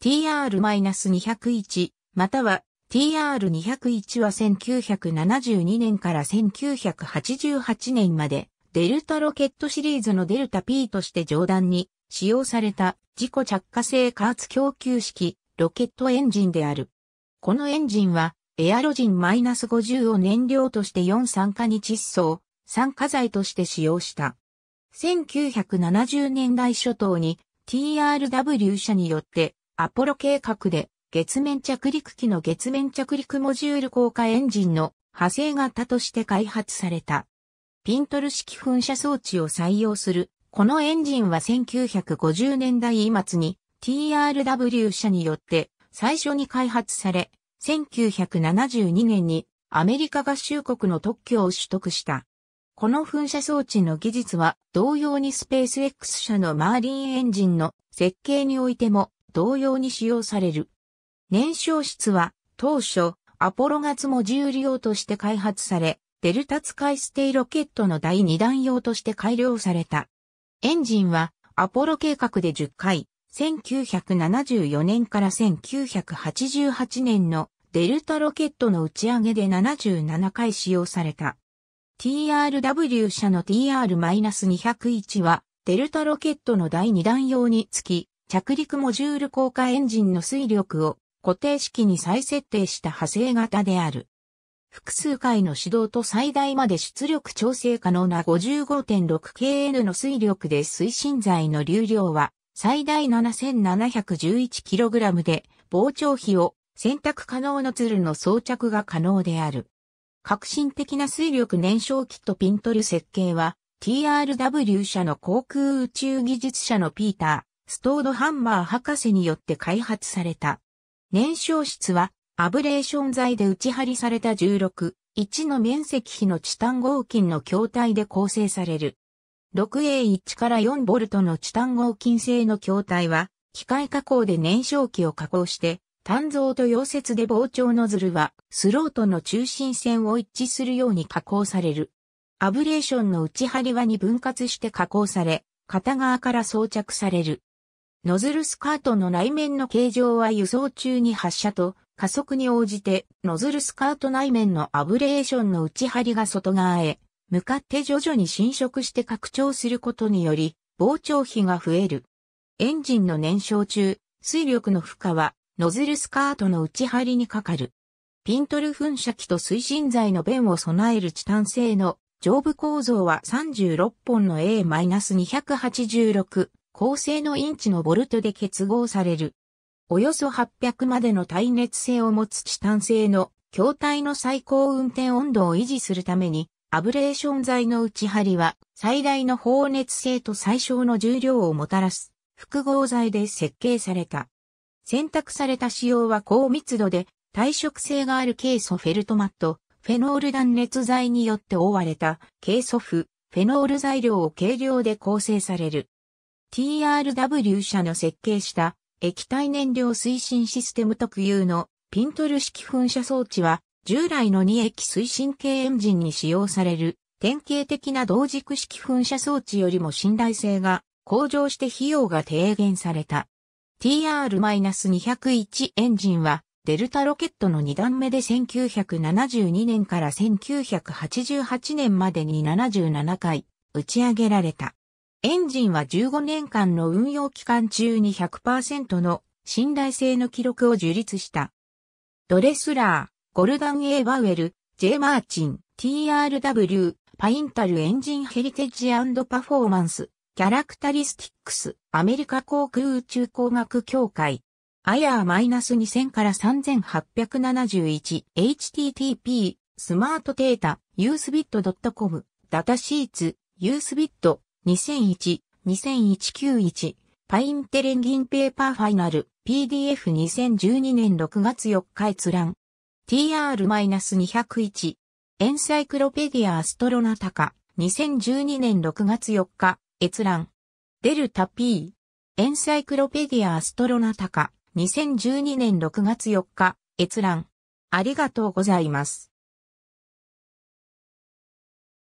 TR-201 または TR-201 は1972年から1988年までデルタロケットシリーズのデルタ P として上段に使用された自己着火性加圧供給式ロケットエンジンである。このエンジンはエアロジン -50 を燃料として4酸化に窒素酸化剤として使用した。1970年代初頭に TRW 社によってアポロ計画で月面着陸機の月面着陸モジュール降下エンジンの派生型として開発された。ピントル式噴射装置を採用する。このエンジンは1950年代末に TRW 社によって最初に開発され、1972年にアメリカ合衆国の特許を取得した。この噴射装置の技術は同様にスペース X 社のマーリンエンジンの設計においても同様に使用される。燃焼室は当初アポロ月も重量として開発され、デルタ使い捨てロケットの第2弾用として改良された。エンジンはアポロ計画で10回、1974年から1988年のデルタロケットの打ち上げで77回使用された。TRW 社の TR-201 はデルタロケットの第2弾用につき着陸モジュール降下エンジンの推力を固定式に再設定した派生型である。複数回の始動と最大まで出力調整可能な 55.6kN の推力で推進剤の流量は最大 7711kg で膨張比を選択可能のツルの装着が可能である。革新的な水力燃焼キットピントル設計は TRW 社の航空宇宙技術者のピーター。ストードハンマー博士によって開発された。燃焼室は、アブレーション材で打ち張りされた16、1の面積比のチタン合金の筐体で構成される。6A1 から 4V のチタン合金製の筐体は、機械加工で燃焼器を加工して、単造と溶接で膨張ノズルは、スロートの中心線を一致するように加工される。アブレーションの打ち張り輪に分割して加工され、片側から装着される。ノズルスカートの内面の形状は輸送中に発射と加速に応じてノズルスカート内面のアブレーションの内張りが外側へ向かって徐々に侵食して拡張することにより膨張比が増える。エンジンの燃焼中、水力の負荷はノズルスカートの内張りにかかる。ピントル噴射機と推進剤の弁を備えるチタン製の上部構造は36本の A-286 構成のインチのボルトで結合される。およそ800までの耐熱性を持つチタン製の筐体の最高運転温度を維持するために、アブレーション材の内張りは最大の放熱性と最小の重量をもたらす複合材で設計された。選択された仕様は高密度で耐食性があるケイ素フェルトマット、フェノール断熱材によって覆われたケイ素フ、フェノール材料を軽量で構成される。TRW 社の設計した液体燃料推進システム特有のピントル式噴射装置は従来の2液推進系エンジンに使用される典型的な同軸式噴射装置よりも信頼性が向上して費用が低減された。TR-201 エンジンはデルタロケットの2段目で1972年から1988年までに77回打ち上げられた。エンジンは15年間の運用期間中に100%の信頼性の記録を樹立した。ドレスラー、ゴルダン・エーバウェル、J・ マーチン、TRW、パインタルエンジンヘリテージパフォーマンス、キャラクタリスティックス、アメリカ航空宇宙工学協会、アヤー -2000 から 3871http スマートデータユースビット c o m ダタシーツユースビット、2001、200191、パインテレンンペーパーファイナル、PDF2012 年6月4日閲覧。TR-201、エンサイクロペディアアストロナタカ、2012年6月4日、閲覧。デルタ P、エンサイクロペディアアストロナタカ、2012年6月4日、閲覧。ありがとうございます。